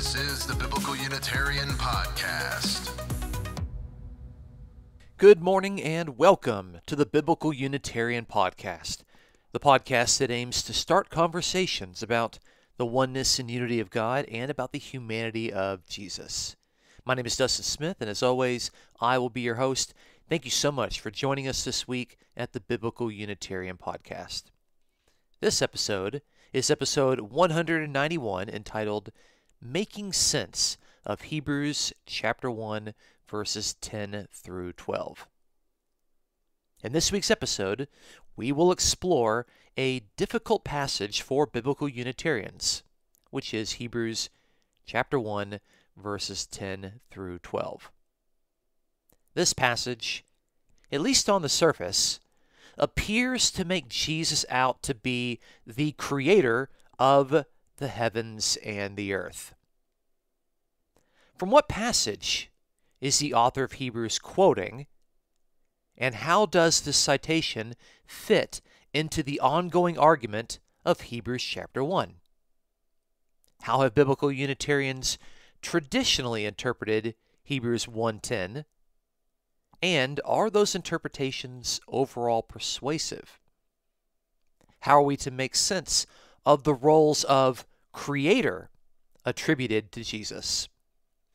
This is the Biblical Unitarian Podcast. Good morning and welcome to the Biblical Unitarian Podcast, the podcast that aims to start conversations about the oneness and unity of God and about the humanity of Jesus. My name is Dustin Smith, and as always, I will be your host. Thank you so much for joining us this week at the Biblical Unitarian Podcast. This episode is episode 191 entitled making sense of Hebrews chapter 1, verses 10 through 12. In this week's episode, we will explore a difficult passage for biblical Unitarians, which is Hebrews chapter 1, verses 10 through 12. This passage, at least on the surface, appears to make Jesus out to be the creator of the heavens and the earth. From what passage is the author of Hebrews quoting, and how does this citation fit into the ongoing argument of Hebrews chapter 1? How have biblical Unitarians traditionally interpreted Hebrews 1:10? And are those interpretations overall persuasive? How are we to make sense of the roles of creator attributed to Jesus,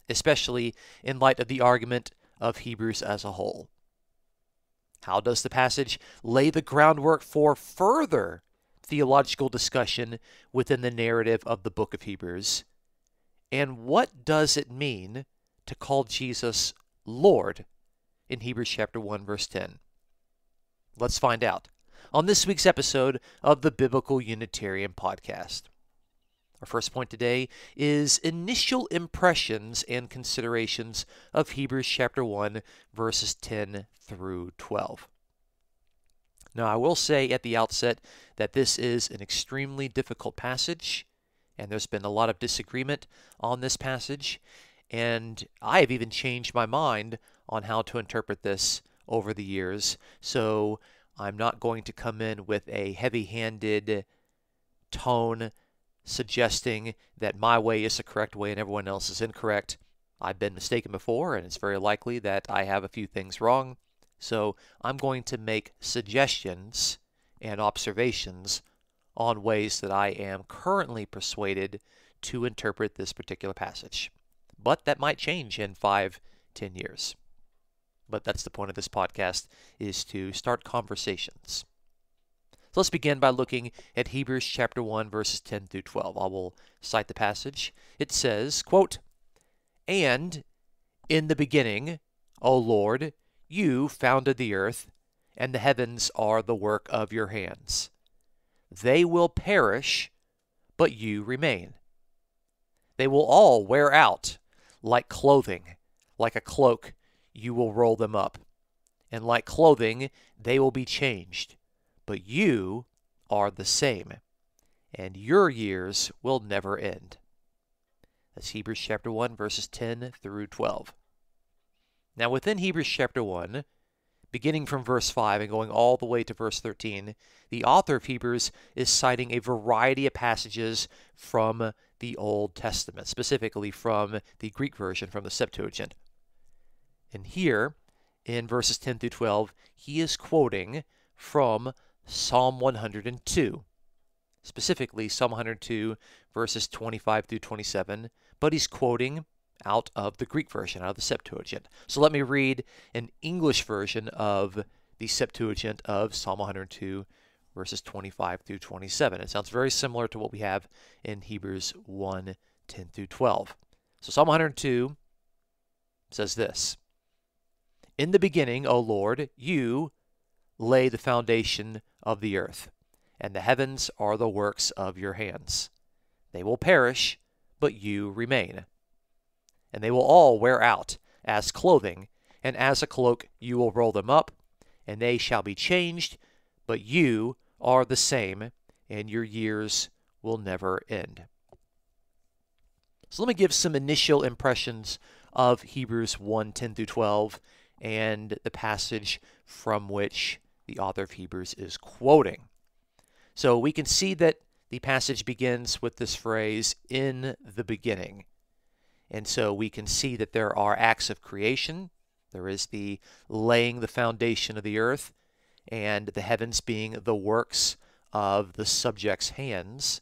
especially in light of the argument of Hebrews as a whole. How does the passage lay the groundwork for further theological discussion within the narrative of the book of Hebrews? And what does it mean to call Jesus Lord in Hebrews chapter 1 verse 10? Let's find out on this week's episode of the Biblical Unitarian podcast. Our first point today is initial impressions and considerations of Hebrews chapter 1, verses 10 through 12. Now, I will say at the outset that this is an extremely difficult passage, and there's been a lot of disagreement on this passage, and I have even changed my mind on how to interpret this over the years. So I'm not going to come in with a heavy handed tone suggesting that my way is the correct way and everyone else is incorrect. I've been mistaken before, and it's very likely that I have a few things wrong. So I'm going to make suggestions and observations on ways that I am currently persuaded to interpret this particular passage. But that might change in five, ten years. But that's the point of this podcast, is to start conversations. So let's begin by looking at Hebrews chapter 1 verses 10 through 12. I will cite the passage. It says, quote, "And in the beginning, O Lord, you founded the earth, and the heavens are the work of your hands. They will perish, but you remain. They will all wear out like clothing, like a cloak, you will roll them up. And like clothing, they will be changed but you are the same, and your years will never end. That's Hebrews chapter 1, verses 10 through 12. Now, within Hebrews chapter 1, beginning from verse 5 and going all the way to verse 13, the author of Hebrews is citing a variety of passages from the Old Testament, specifically from the Greek version, from the Septuagint. And here, in verses 10 through 12, he is quoting from Psalm 102, specifically Psalm 102, verses 25 through 27, but he's quoting out of the Greek version, out of the Septuagint. So let me read an English version of the Septuagint of Psalm 102, verses 25 through 27. It sounds very similar to what we have in Hebrews 1 10 through 12. So Psalm 102 says this In the beginning, O Lord, you lay the foundation of the earth, and the heavens are the works of your hands. They will perish, but you remain. And they will all wear out as clothing, and as a cloak you will roll them up, and they shall be changed, but you are the same, and your years will never end. So let me give some initial impressions of Hebrews 1 10 through 12 and the passage from which the author of Hebrews is quoting. So we can see that the passage begins with this phrase, in the beginning. And so we can see that there are acts of creation. There is the laying the foundation of the earth, and the heavens being the works of the subject's hands.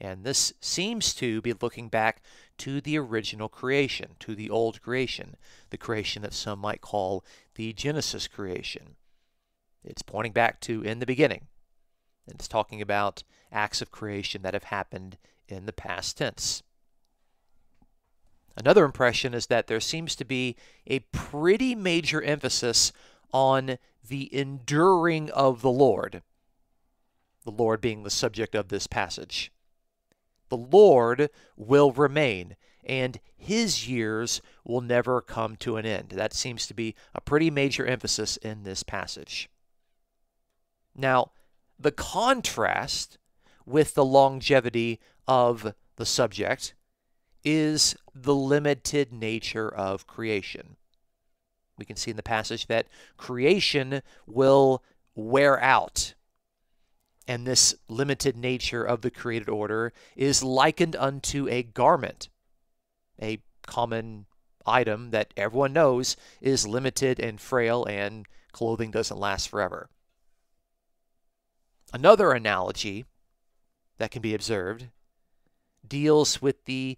And this seems to be looking back to the original creation, to the old creation, the creation that some might call the Genesis creation. It's pointing back to in the beginning. And it's talking about acts of creation that have happened in the past tense. Another impression is that there seems to be a pretty major emphasis on the enduring of the Lord, the Lord being the subject of this passage. The Lord will remain, and his years will never come to an end. That seems to be a pretty major emphasis in this passage. Now, the contrast with the longevity of the subject is the limited nature of creation. We can see in the passage that creation will wear out. And this limited nature of the created order is likened unto a garment, a common item that everyone knows is limited and frail and clothing doesn't last forever. Another analogy that can be observed deals with the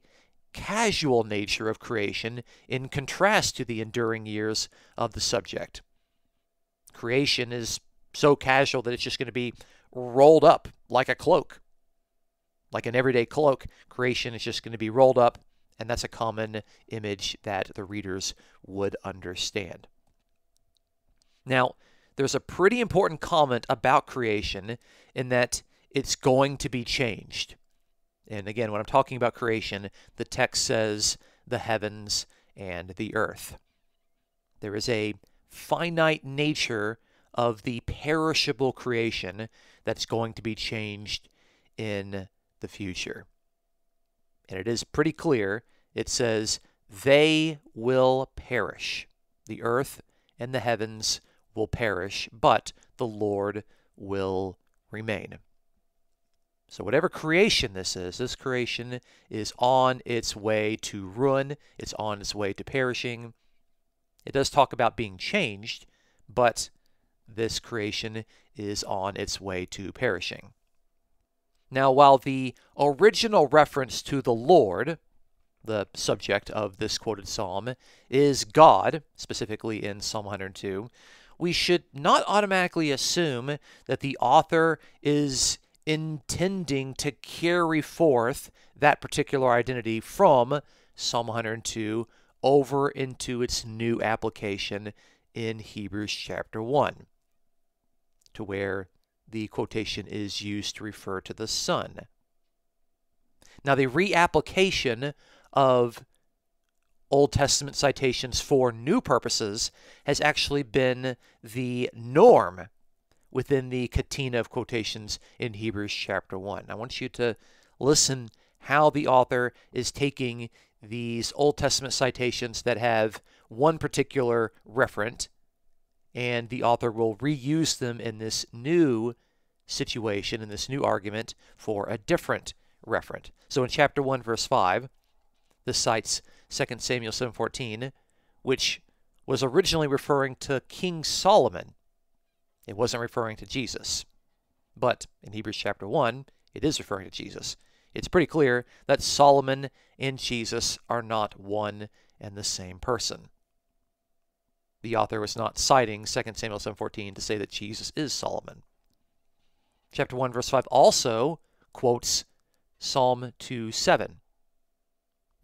casual nature of creation in contrast to the enduring years of the subject. Creation is so casual that it's just going to be rolled up like a cloak. Like an everyday cloak, creation is just going to be rolled up, and that's a common image that the readers would understand. Now, there's a pretty important comment about creation in that it's going to be changed. And again, when I'm talking about creation, the text says the heavens and the earth. There is a finite nature of the perishable creation that's going to be changed in the future. And it is pretty clear. It says, they will perish. The earth and the heavens will perish, but the Lord will remain. So, whatever creation this is, this creation is on its way to ruin, it's on its way to perishing. It does talk about being changed, but this creation is on its way to perishing. Now, while the original reference to the Lord, the subject of this quoted psalm, is God, specifically in Psalm 102, we should not automatically assume that the author is intending to carry forth that particular identity from Psalm 102 over into its new application in Hebrews chapter 1, to where the quotation is used to refer to the Son. Now, the reapplication of Old Testament citations for new purposes has actually been the norm within the catena of quotations in Hebrews chapter 1. I want you to listen how the author is taking these Old Testament citations that have one particular referent, and the author will reuse them in this new situation, in this new argument for a different referent. So in chapter 1, verse 5, the cites 2 Samuel 7:14, which was originally referring to King Solomon. It wasn't referring to Jesus. But in Hebrews chapter 1, it is referring to Jesus. It's pretty clear that Solomon and Jesus are not one and the same person. The author was not citing 2 Samuel 7:14 to say that Jesus is Solomon. Chapter 1 verse 5 also quotes Psalm 2:7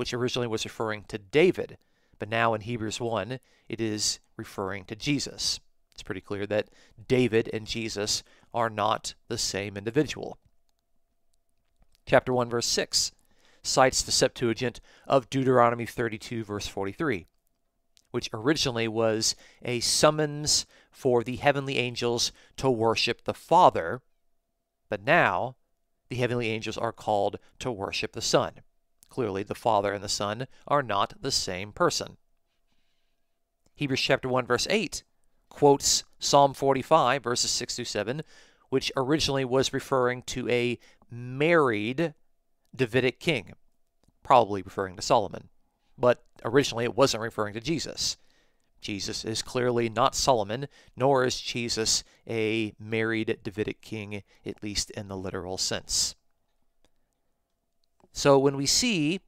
which originally was referring to David, but now in Hebrews 1, it is referring to Jesus. It's pretty clear that David and Jesus are not the same individual. Chapter 1, verse 6 cites the Septuagint of Deuteronomy 32, verse 43, which originally was a summons for the heavenly angels to worship the Father, but now the heavenly angels are called to worship the Son. Clearly, the Father and the Son are not the same person. Hebrews chapter 1 verse 8 quotes Psalm 45 verses 6 through 7, which originally was referring to a married Davidic king, probably referring to Solomon. But originally it wasn't referring to Jesus. Jesus is clearly not Solomon, nor is Jesus a married Davidic king, at least in the literal sense. So when we see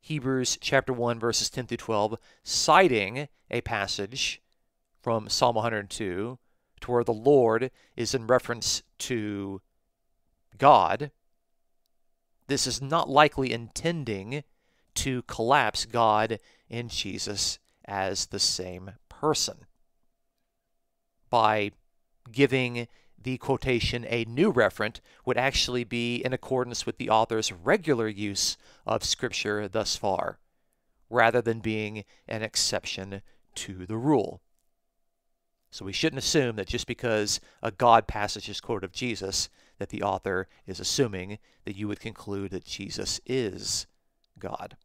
Hebrews chapter 1, verses 10 through 12, citing a passage from Psalm 102 to where the Lord is in reference to God, this is not likely intending to collapse God and Jesus as the same person by giving the quotation a new referent would actually be in accordance with the author's regular use of Scripture thus far, rather than being an exception to the rule. So we shouldn't assume that just because a God passage is quoted of Jesus, that the author is assuming that you would conclude that Jesus is God.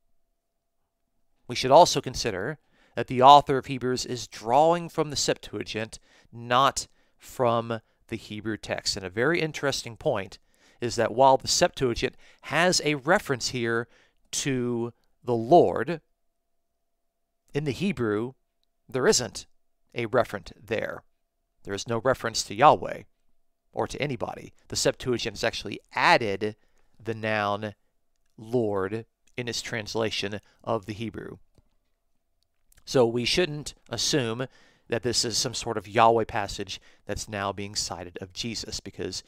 We should also consider that the author of Hebrews is drawing from the Septuagint, not from the Hebrew text. And a very interesting point is that while the Septuagint has a reference here to the Lord, in the Hebrew, there isn't a referent there. There is no reference to Yahweh or to anybody. The Septuagint has actually added the noun Lord in its translation of the Hebrew. So we shouldn't assume that this is some sort of Yahweh passage that's now being cited of Jesus because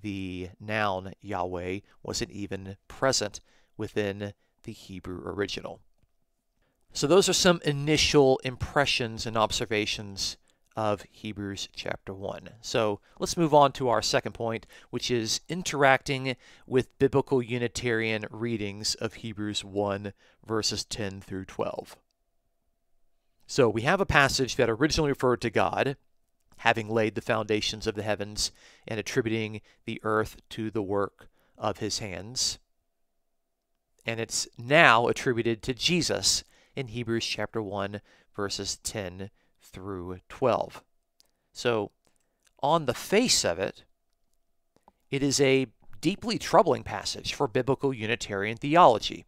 the noun Yahweh wasn't even present within the Hebrew original. So, those are some initial impressions and observations of Hebrews chapter 1. So, let's move on to our second point, which is interacting with biblical Unitarian readings of Hebrews 1, verses 10 through 12. So we have a passage that originally referred to God having laid the foundations of the heavens and attributing the earth to the work of his hands. And it's now attributed to Jesus in Hebrews chapter 1, verses 10 through 12. So, on the face of it, it is a deeply troubling passage for biblical Unitarian theology.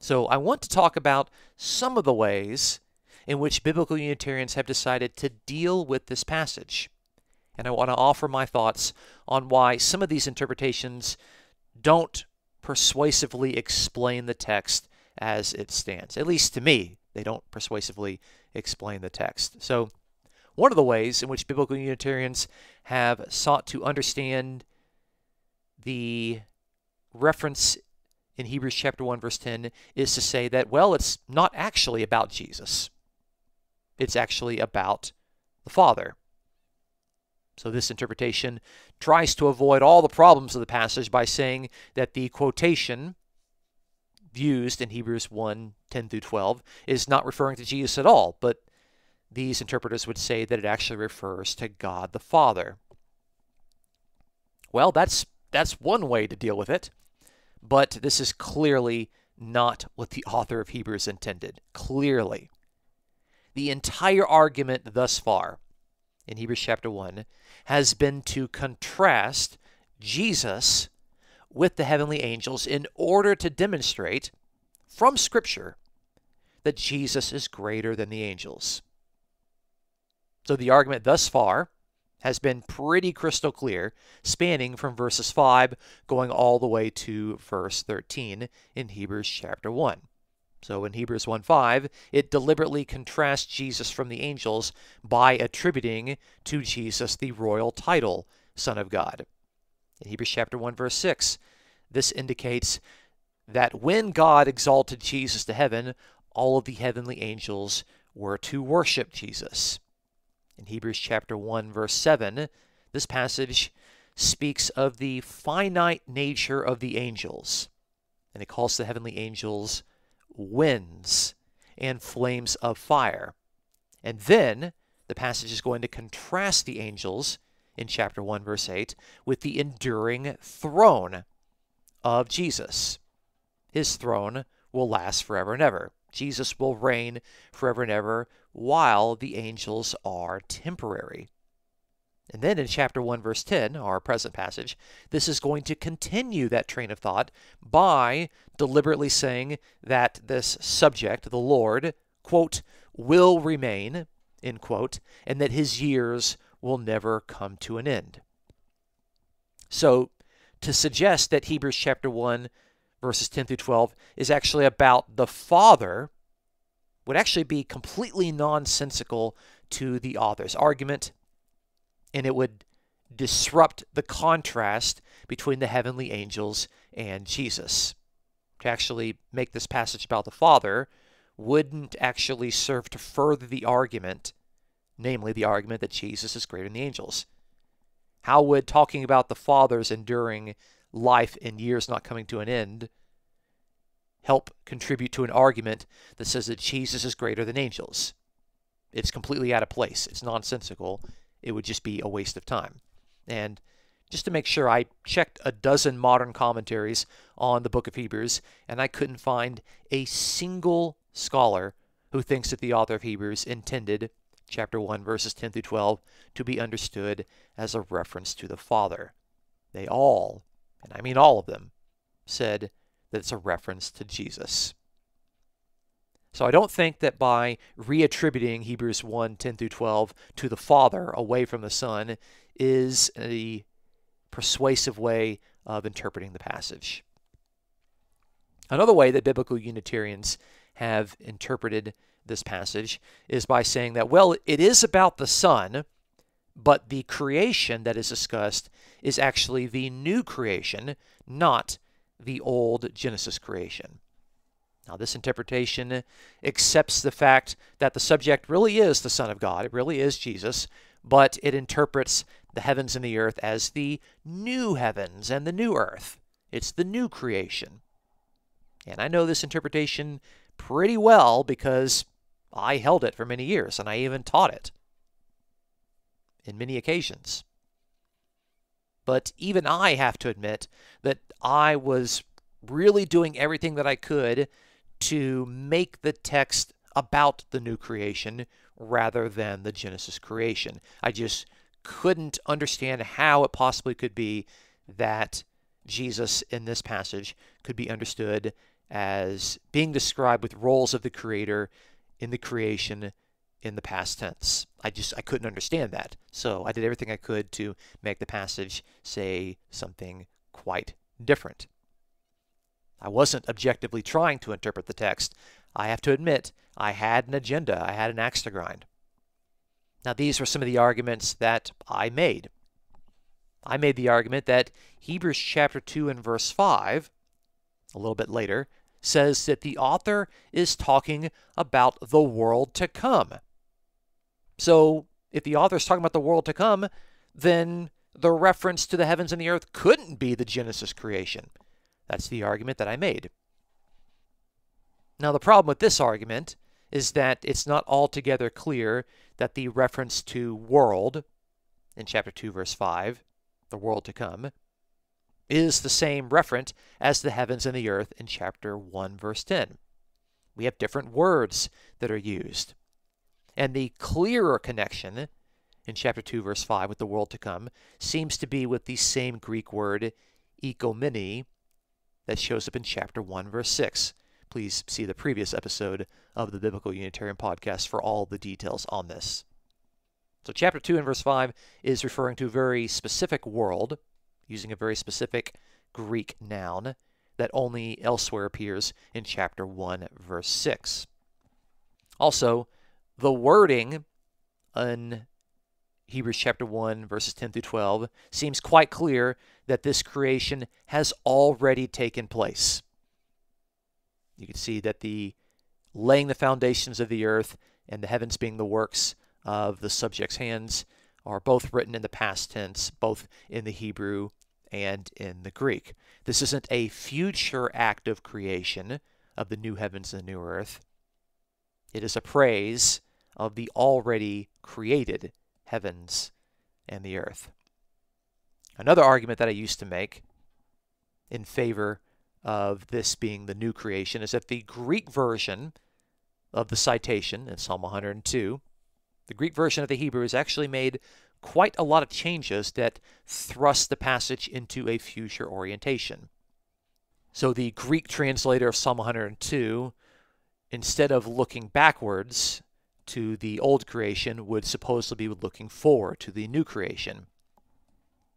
So I want to talk about some of the ways in which biblical Unitarians have decided to deal with this passage. And I want to offer my thoughts on why some of these interpretations don't persuasively explain the text as it stands. At least to me, they don't persuasively explain the text. So, one of the ways in which biblical Unitarians have sought to understand the reference in Hebrews chapter 1 verse 10 is to say that well it's not actually about Jesus. It's actually about the Father. So this interpretation tries to avoid all the problems of the passage by saying that the quotation used in Hebrews 1 10 through 12 is not referring to Jesus at all, but these interpreters would say that it actually refers to God the Father. Well, that's that's one way to deal with it. But this is clearly not what the author of Hebrews intended. Clearly. The entire argument thus far in Hebrews chapter 1 has been to contrast Jesus with the heavenly angels in order to demonstrate from Scripture that Jesus is greater than the angels. So the argument thus far has been pretty crystal clear, spanning from verses 5 going all the way to verse 13 in Hebrews chapter 1. So in Hebrews 1:5, it deliberately contrasts Jesus from the angels by attributing to Jesus the royal title, Son of God. In Hebrews chapter 1 verse 6, this indicates that when God exalted Jesus to heaven, all of the heavenly angels were to worship Jesus. In Hebrews chapter 1 verse 7, this passage speaks of the finite nature of the angels. And it calls the heavenly angels winds and flames of fire. And then the passage is going to contrast the angels in chapter 1, verse 8, with the enduring throne of Jesus. His throne will last forever and ever. Jesus will reign forever and ever while the angels are temporary. And then in chapter 1, verse 10, our present passage, this is going to continue that train of thought by deliberately saying that this subject, the Lord, quote, will remain, end quote, and that his years will never come to an end. So to suggest that Hebrews chapter 1, verses 10 through 12, is actually about the Father would actually be completely nonsensical to the author's argument, and it would disrupt the contrast between the heavenly angels and Jesus. To actually make this passage about the Father wouldn't actually serve to further the argument, namely the argument that Jesus is greater than the angels. How would talking about the Father's enduring life and years not coming to an end? help contribute to an argument that says that Jesus is greater than angels. It's completely out of place. It's nonsensical. It would just be a waste of time. And just to make sure, I checked a dozen modern commentaries on the book of Hebrews, and I couldn't find a single scholar who thinks that the author of Hebrews intended chapter 1, verses 10 through 12, to be understood as a reference to the Father. They all, and I mean all of them, said that it's a reference to Jesus. So I don't think that by reattributing Hebrews 1 10 through 12 to the Father away from the Son is a persuasive way of interpreting the passage. Another way that biblical Unitarians have interpreted this passage is by saying that, well, it is about the Son, but the creation that is discussed is actually the new creation, not the old Genesis creation. Now, this interpretation accepts the fact that the subject really is the Son of God, it really is Jesus, but it interprets the heavens and the earth as the new heavens and the new earth. It's the new creation. And I know this interpretation pretty well because I held it for many years and I even taught it in many occasions. But even I have to admit that I was really doing everything that I could to make the text about the new creation rather than the Genesis creation. I just couldn't understand how it possibly could be that Jesus in this passage could be understood as being described with roles of the creator in the creation in the past tense. I just I couldn't understand that. So I did everything I could to make the passage say something quite different. I wasn't objectively trying to interpret the text. I have to admit, I had an agenda, I had an axe to grind. Now, these were some of the arguments that I made. I made the argument that Hebrews chapter 2 and verse 5, a little bit later, says that the author is talking about the world to come. So if the author is talking about the world to come, then the reference to the heavens and the earth couldn't be the Genesis creation. That's the argument that I made. Now, the problem with this argument is that it's not altogether clear that the reference to world in chapter 2, verse 5, the world to come, is the same referent as the heavens and the earth in chapter 1, verse 10. We have different words that are used. And the clearer connection in chapter 2, verse 5, with the world to come, seems to be with the same Greek word, ekomene, that shows up in chapter 1, verse 6. Please see the previous episode of the Biblical Unitarian Podcast for all the details on this. So, chapter 2 and verse 5 is referring to a very specific world, using a very specific Greek noun that only elsewhere appears in chapter 1, verse 6. Also, the wording in Hebrews chapter 1, verses 10 through 12, seems quite clear that this creation has already taken place. You can see that the laying the foundations of the earth and the heavens being the works of the subject's hands are both written in the past tense, both in the Hebrew and in the Greek. This isn't a future act of creation of the new heavens and the new earth. It is a praise of the already created heavens and the earth. Another argument that I used to make in favor of this being the new creation is that the Greek version of the citation in Psalm 102, the Greek version of the Hebrew is actually made quite a lot of changes that thrust the passage into a future orientation. So the Greek translator of Psalm 102, instead of looking backwards to the old creation would supposedly be looking forward to the new creation.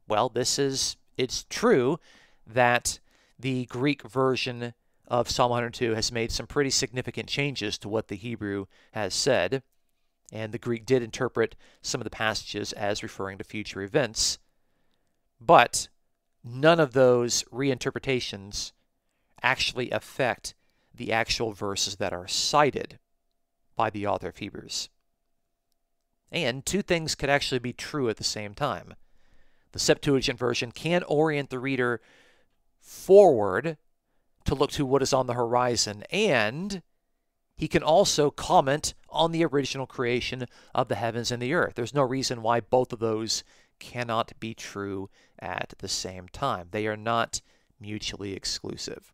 Well, this is, it's true that the Greek version of Psalm 102 has made some pretty significant changes to what the Hebrew has said, and the Greek did interpret some of the passages as referring to future events. But none of those reinterpretations actually affect the actual verses that are cited by the author of Hebrews. And two things could actually be true at the same time. The Septuagint version can orient the reader forward to look to what is on the horizon, and he can also comment on the original creation of the heavens and the earth. There's no reason why both of those cannot be true at the same time, they are not mutually exclusive.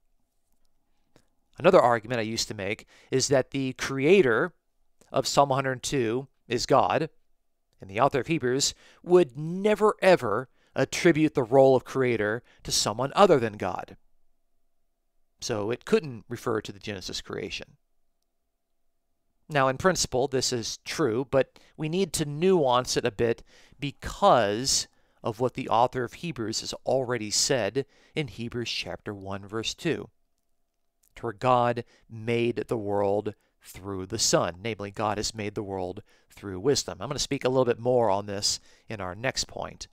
Another argument I used to make is that the creator of Psalm 102 is God, and the author of Hebrews would never ever attribute the role of creator to someone other than God. So it couldn't refer to the Genesis creation. Now, in principle, this is true, but we need to nuance it a bit because of what the author of Hebrews has already said in Hebrews chapter 1, verse 2. Where God made the world through the Son, namely, God has made the world through wisdom. I'm going to speak a little bit more on this in our next point,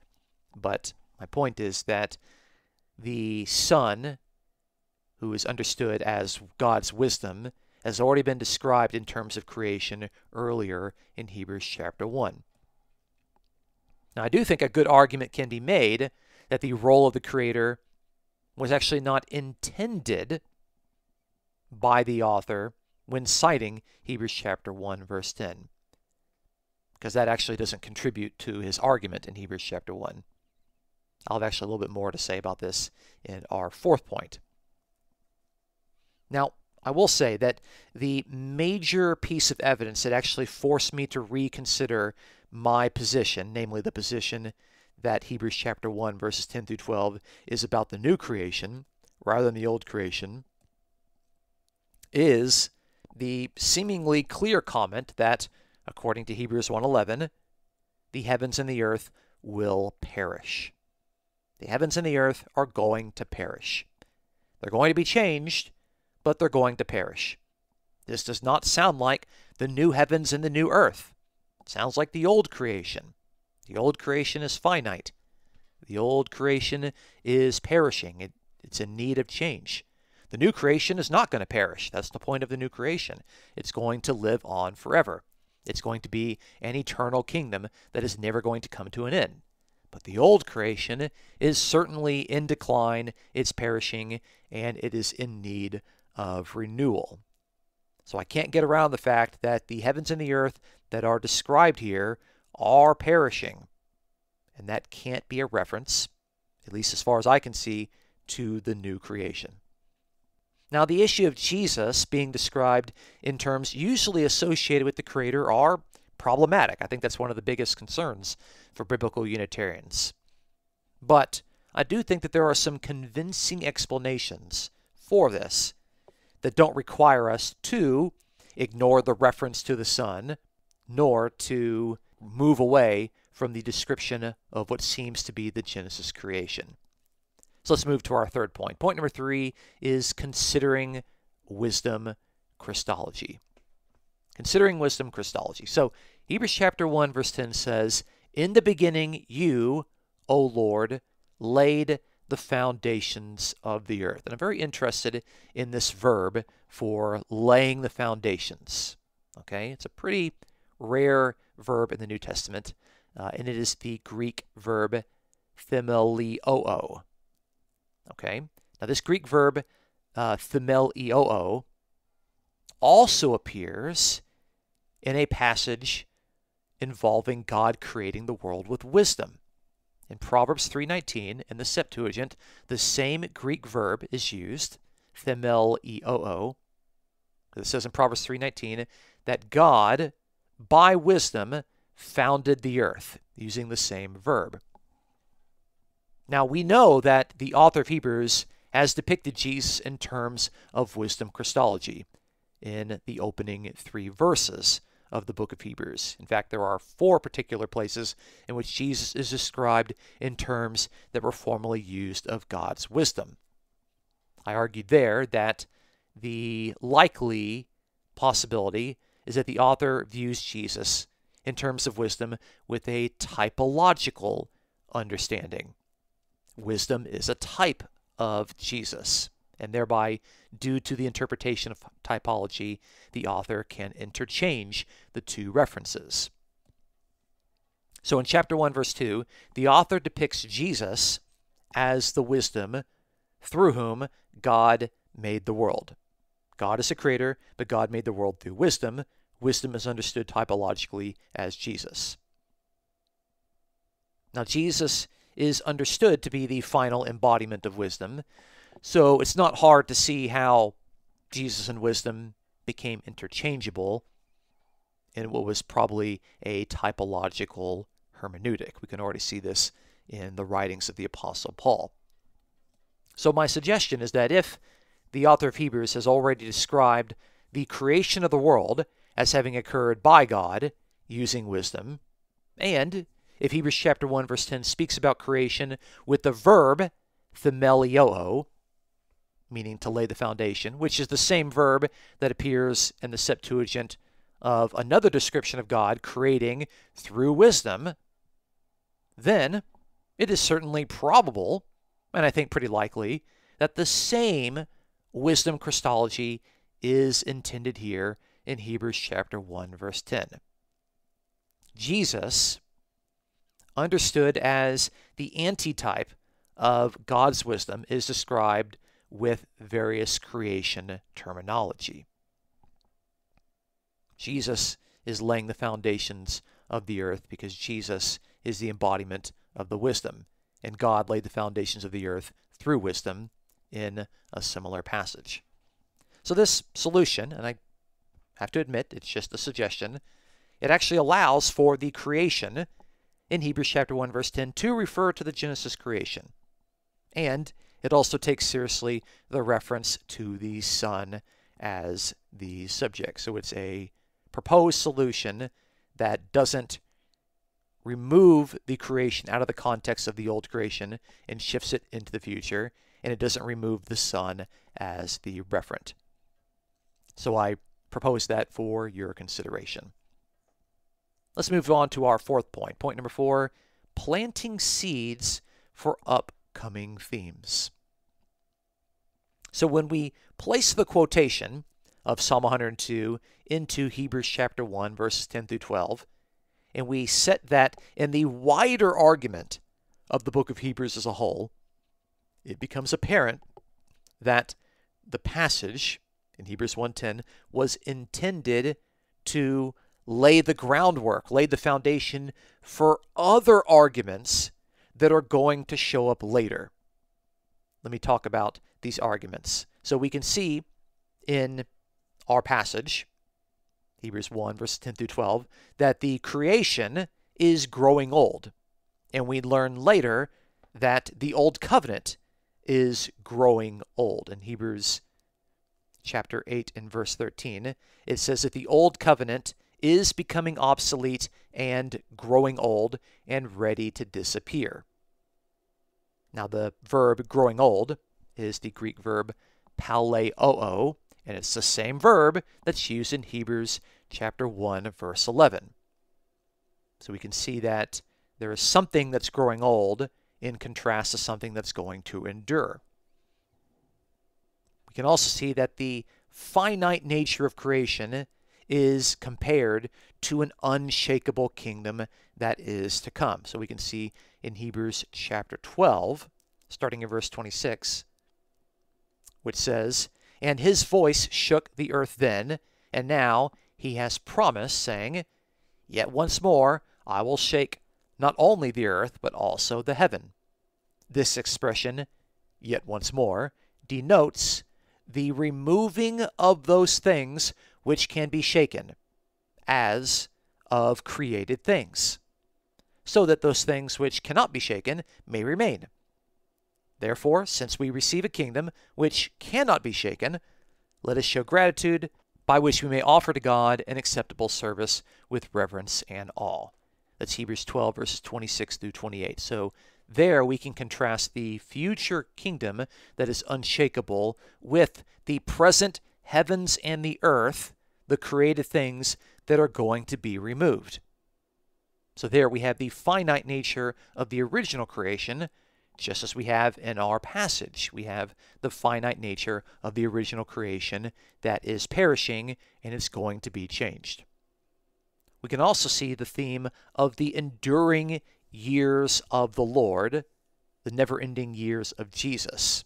but my point is that the Son, who is understood as God's wisdom, has already been described in terms of creation earlier in Hebrews chapter 1. Now, I do think a good argument can be made that the role of the Creator was actually not intended by the author when citing Hebrews chapter 1 verse 10 because that actually doesn't contribute to his argument in Hebrews chapter 1. I'll have actually a little bit more to say about this in our fourth point. Now, I will say that the major piece of evidence that actually forced me to reconsider my position, namely the position that Hebrews chapter 1 verses 10 through 12 is about the new creation rather than the old creation, is the seemingly clear comment that, according to Hebrews 1:11, the heavens and the earth will perish. The heavens and the earth are going to perish. They're going to be changed, but they're going to perish. This does not sound like the new heavens and the new earth. It sounds like the old creation. The old creation is finite. The old creation is perishing. It, it's in need of change. The new creation is not going to perish. That's the point of the new creation. It's going to live on forever. It's going to be an eternal kingdom that is never going to come to an end. But the old creation is certainly in decline, it's perishing, and it is in need of renewal. So I can't get around the fact that the heavens and the earth that are described here are perishing. And that can't be a reference, at least as far as I can see, to the new creation. Now, the issue of Jesus being described in terms usually associated with the Creator are problematic. I think that's one of the biggest concerns for biblical Unitarians. But I do think that there are some convincing explanations for this that don't require us to ignore the reference to the Son, nor to move away from the description of what seems to be the Genesis creation. So let's move to our third point. Point number three is considering wisdom Christology. Considering wisdom Christology. So Hebrews chapter 1, verse 10 says, In the beginning, you, O Lord, laid the foundations of the earth. And I'm very interested in this verb for laying the foundations. Okay, it's a pretty rare verb in the New Testament, uh, and it is the Greek verb themelioo. Okay. Now this Greek verb uh, eoo also appears in a passage involving God creating the world with wisdom. In Proverbs 3:19 in the Septuagint, the same Greek verb is used, themel It says in Proverbs 3:19 that God by wisdom founded the earth using the same verb. Now, we know that the author of Hebrews has depicted Jesus in terms of wisdom Christology in the opening three verses of the book of Hebrews. In fact, there are four particular places in which Jesus is described in terms that were formerly used of God's wisdom. I argued there that the likely possibility is that the author views Jesus in terms of wisdom with a typological understanding. Wisdom is a type of Jesus, and thereby, due to the interpretation of typology, the author can interchange the two references. So in chapter 1, verse 2, the author depicts Jesus as the wisdom through whom God made the world. God is a creator, but God made the world through wisdom. Wisdom is understood typologically as Jesus. Now, Jesus is understood to be the final embodiment of wisdom. So it's not hard to see how Jesus and wisdom became interchangeable in what was probably a typological hermeneutic. We can already see this in the writings of the Apostle Paul. So, my suggestion is that if the author of Hebrews has already described the creation of the world as having occurred by God using wisdom, and if Hebrews chapter 1, verse 10 speaks about creation with the verb themelioo, meaning to lay the foundation, which is the same verb that appears in the Septuagint of another description of God creating through wisdom, then it is certainly probable, and I think pretty likely, that the same wisdom Christology is intended here in Hebrews chapter 1, verse 10. Jesus understood as the antitype of God's wisdom, is described with various creation terminology. Jesus is laying the foundations of the earth because Jesus is the embodiment of the wisdom, and God laid the foundations of the earth through wisdom in a similar passage. So, this solution, and I have to admit it's just a suggestion, it actually allows for the creation in Hebrews chapter 1 verse 10 to refer to the Genesis creation. And it also takes seriously the reference to the sun as the subject. So it's a proposed solution that doesn't remove the creation out of the context of the old creation and shifts it into the future, and it doesn't remove the sun as the referent. So I propose that for your consideration. Let's move on to our fourth point. Point number four planting seeds for upcoming themes. So when we place the quotation of Psalm 102 into Hebrews chapter 1, verses 10 through 12, and we set that in the wider argument of the book of Hebrews as a whole, it becomes apparent that the passage in Hebrews 1:10 was intended to lay the groundwork, lay the foundation for other arguments that are going to show up later. Let me talk about these arguments. So we can see in our passage, Hebrews 1, verses 10 through 12, that the creation is growing old. And we learn later that the old covenant is growing old. In Hebrews chapter 8 and verse 13, it says that the old covenant is becoming obsolete and growing old and ready to disappear. Now, the verb growing old is the Greek verb "paleo," and it's the same verb that's used in Hebrews chapter 1, verse 11. So we can see that there is something that's growing old in contrast to something that's going to endure. We can also see that the finite nature of creation is compared to an unshakable kingdom that is to come. So we can see in Hebrews chapter 12, starting in verse 26, which says, And his voice shook the earth then, and now he has promised, saying, Yet once more I will shake not only the earth, but also the heaven. This expression, yet once more, denotes the removing of those things which can be shaken, as of created things, so that those things which cannot be shaken may remain. Therefore, since we receive a kingdom which cannot be shaken, let us show gratitude by which we may offer to God an acceptable service with reverence and awe. That's Hebrews 12, verses 26 through 28. So there we can contrast the future kingdom that is unshakable with the present heavens and the earth, the created things that are going to be removed. So there we have the finite nature of the original creation, just as we have in our passage. We have the finite nature of the original creation that is perishing and is going to be changed. We can also see the theme of the enduring years of the Lord, the never ending years of Jesus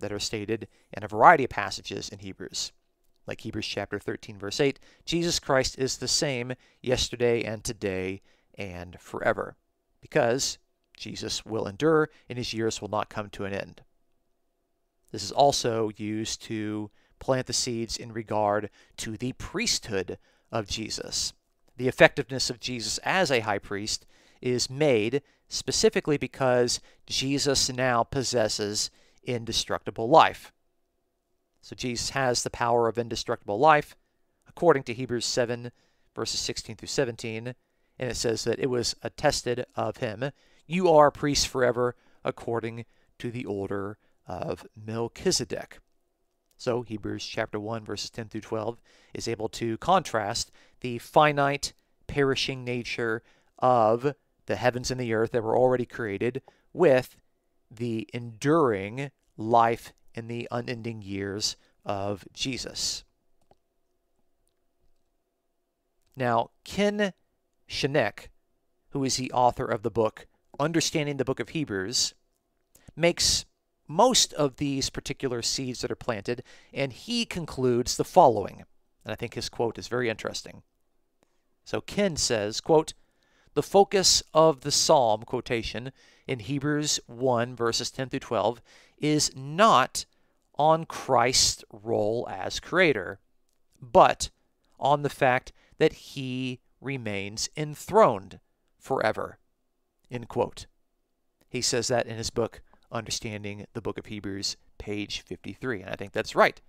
that are stated in a variety of passages in Hebrews. Like Hebrews chapter 13 verse 8, Jesus Christ is the same yesterday and today and forever, because Jesus will endure and his years will not come to an end. This is also used to plant the seeds in regard to the priesthood of Jesus. The effectiveness of Jesus as a high priest is made specifically because Jesus now possesses indestructible life. So Jesus has the power of indestructible life, according to Hebrews 7, verses 16 through 17. And it says that it was attested of him You are priests forever, according to the order of Melchizedek. So Hebrews chapter 1, verses 10 through 12 is able to contrast the finite, perishing nature of the heavens and the earth that were already created with the enduring life in the unending years of Jesus. Now, Ken Shenek, who is the author of the book Understanding the Book of Hebrews, makes most of these particular seeds that are planted, and he concludes the following. And I think his quote is very interesting. So Ken says, quote, the focus of the psalm quotation in Hebrews 1, verses 10 through 12, is not on Christ's role as creator, but on the fact that he remains enthroned forever. End quote. He says that in his book, Understanding the Book of Hebrews, page 53. And I think that's right.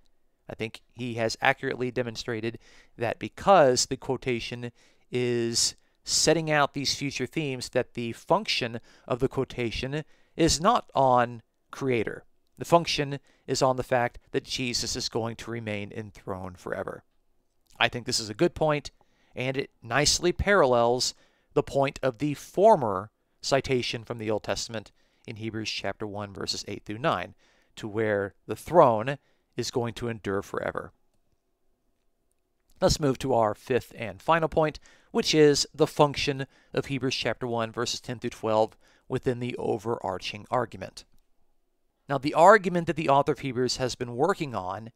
I think he has accurately demonstrated that because the quotation is setting out these future themes that the function of the quotation is not on Creator. The function is on the fact that Jesus is going to remain enthroned forever. I think this is a good point, and it nicely parallels the point of the former citation from the Old Testament in Hebrews chapter 1 verses 8 through 9 to where the throne is going to endure forever. Let's move to our fifth and final point, which is the function of Hebrews chapter 1, verses 10 through 12, within the overarching argument. Now, the argument that the author of Hebrews has been working on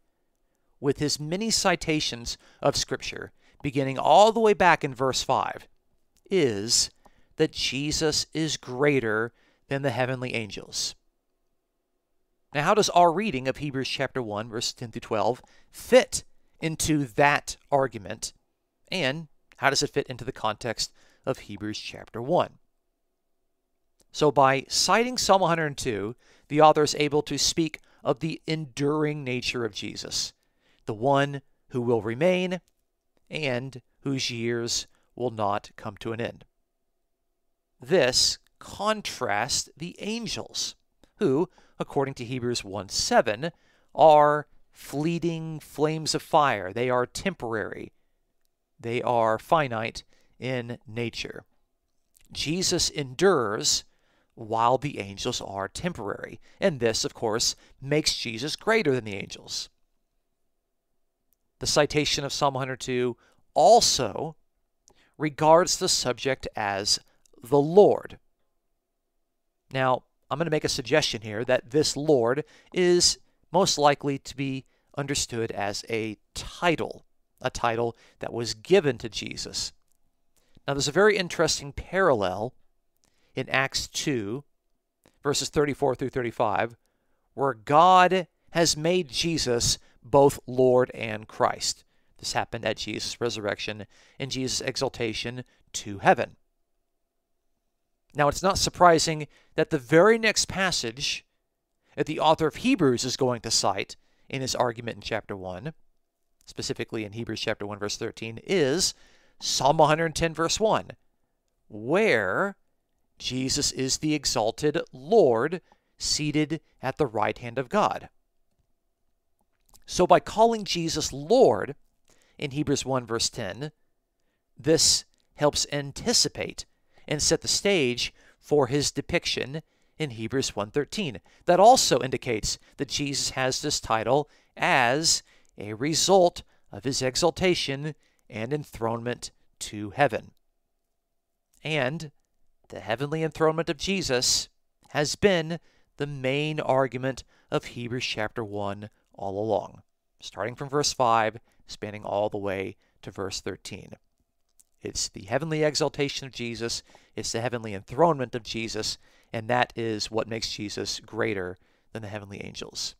with his many citations of Scripture, beginning all the way back in verse 5, is that Jesus is greater than the heavenly angels. Now, how does our reading of Hebrews chapter 1, verses 10 through 12, fit into that argument and how does it fit into the context of Hebrews chapter 1? So, by citing Psalm 102, the author is able to speak of the enduring nature of Jesus, the one who will remain and whose years will not come to an end. This contrasts the angels, who, according to Hebrews 1 7, are fleeting flames of fire. They are temporary. They are finite in nature. Jesus endures while the angels are temporary. And this, of course, makes Jesus greater than the angels. The citation of Psalm 102 also regards the subject as the Lord. Now, I'm going to make a suggestion here that this Lord is most likely to be understood as a title a title that was given to Jesus. Now, there's a very interesting parallel in Acts 2, verses 34 through 35, where God has made Jesus both Lord and Christ. This happened at Jesus' resurrection and Jesus' exaltation to heaven. Now, it's not surprising that the very next passage that the author of Hebrews is going to cite in his argument in chapter 1 specifically in Hebrews chapter 1 verse 13 is Psalm 110 verse 1 where Jesus is the exalted Lord seated at the right hand of God. So by calling Jesus Lord in Hebrews 1 verse 10, this helps anticipate and set the stage for his depiction in Hebrews 1:13. That also indicates that Jesus has this title as a result of his exaltation and enthronement to heaven. And the heavenly enthronement of Jesus has been the main argument of Hebrews chapter 1 all along, starting from verse 5, spanning all the way to verse 13. It's the heavenly exaltation of Jesus, it's the heavenly enthronement of Jesus, and that is what makes Jesus greater than the heavenly angels.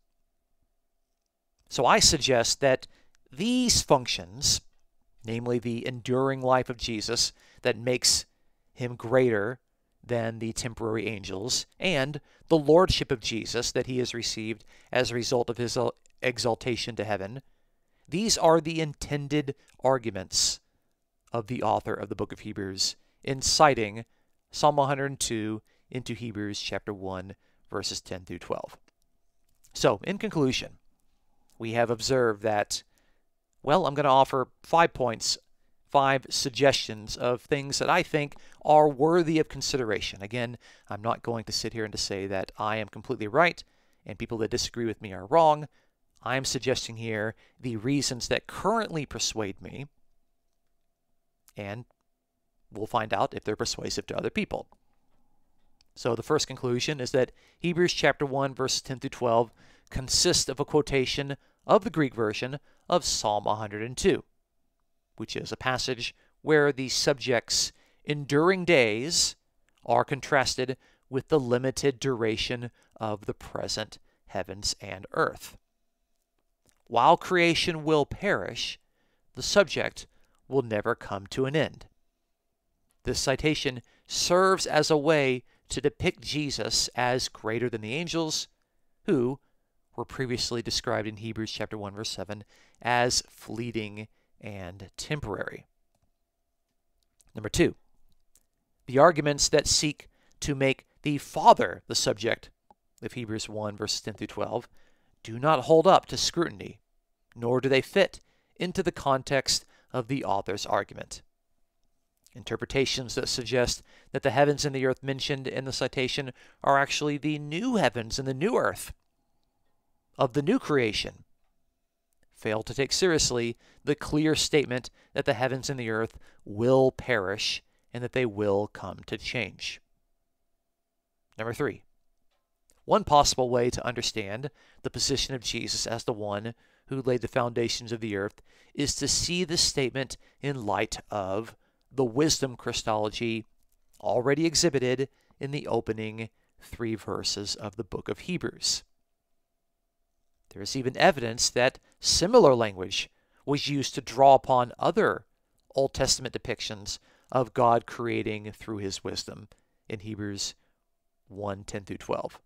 So I suggest that these functions, namely the enduring life of Jesus that makes him greater than the temporary angels, and the lordship of Jesus that he has received as a result of his exaltation to heaven, these are the intended arguments of the author of the book of Hebrews, inciting Psalm 102 into Hebrews chapter 1, verses 10 through 12. So, in conclusion, we have observed that, well, I'm going to offer five points, five suggestions of things that I think are worthy of consideration. Again, I'm not going to sit here and to say that I am completely right and people that disagree with me are wrong. I'm suggesting here the reasons that currently persuade me, and we'll find out if they're persuasive to other people. So the first conclusion is that Hebrews chapter 1 verses 10 through 12 consists of a quotation of the Greek version of Psalm 102, which is a passage where the subject's enduring days are contrasted with the limited duration of the present heavens and earth. While creation will perish, the subject will never come to an end. This citation serves as a way to depict Jesus as greater than the angels, who, were previously described in Hebrews chapter 1 verse 7 as fleeting and temporary. Number 2. The arguments that seek to make the Father the subject of Hebrews 1 verses 10 through 12 do not hold up to scrutiny, nor do they fit into the context of the author's argument. Interpretations that suggest that the heavens and the earth mentioned in the citation are actually the new heavens and the new earth of the new creation fail to take seriously the clear statement that the heavens and the earth will perish and that they will come to change. Number three, one possible way to understand the position of Jesus as the one who laid the foundations of the earth is to see this statement in light of the wisdom Christology already exhibited in the opening three verses of the book of Hebrews. There is even evidence that similar language was used to draw upon other Old Testament depictions of God creating through his wisdom in Hebrews 1 10 through 12.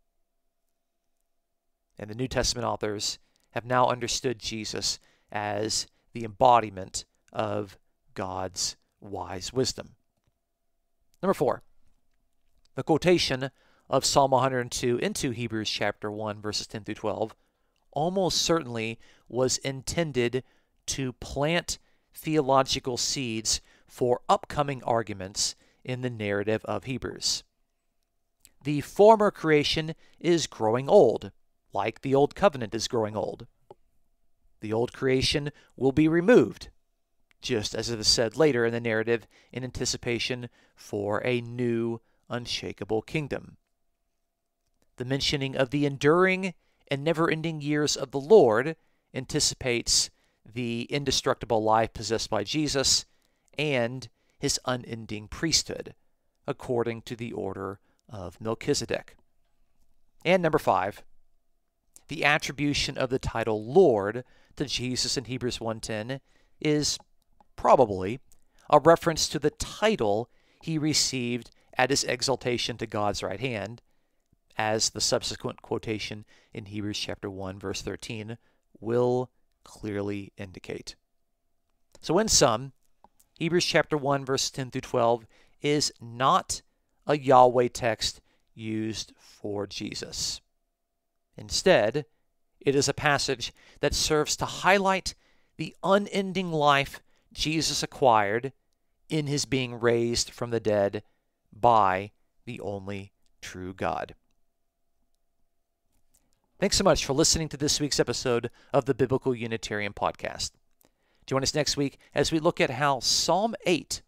And the New Testament authors have now understood Jesus as the embodiment of God's wise wisdom. Number four, the quotation of Psalm 102 into Hebrews chapter 1, verses 10 through 12 almost certainly was intended to plant theological seeds for upcoming arguments in the narrative of Hebrews. The former creation is growing old, like the Old Covenant is growing old. The old creation will be removed, just as it is said later in the narrative, in anticipation for a new, unshakable kingdom. The mentioning of the enduring and never ending years of the Lord anticipates the indestructible life possessed by Jesus and his unending priesthood, according to the order of Melchizedek. And number five, the attribution of the title Lord to Jesus in Hebrews 1:10 is probably a reference to the title he received at his exaltation to God's right hand, as the subsequent quotation in Hebrews chapter 1 verse 13 will clearly indicate. So in sum, Hebrews chapter 1 verse 10 through 12 is not a Yahweh text used for Jesus. Instead, it is a passage that serves to highlight the unending life Jesus acquired in his being raised from the dead by the only true God. Thanks so much for listening to this week's episode of the Biblical Unitarian Podcast. Join us next week as we look at how Psalm 8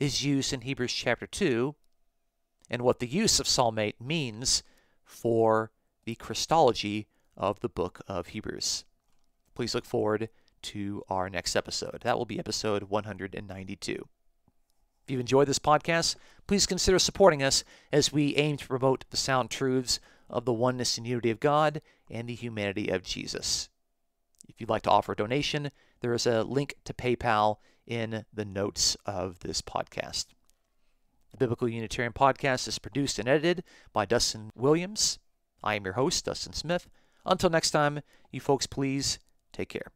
is used in Hebrews chapter 2 and what the use of Psalm 8 means for the Christology of the book of Hebrews. Please look forward to our next episode. That will be episode 192. If you enjoyed this podcast, please consider supporting us as we aim to promote the sound truths of the oneness and unity of God and the humanity of Jesus. If you'd like to offer a donation, there is a link to PayPal in the notes of this podcast. The Biblical Unitarian Podcast is produced and edited by Dustin Williams. I am your host, Dustin Smith. Until next time, you folks, please take care.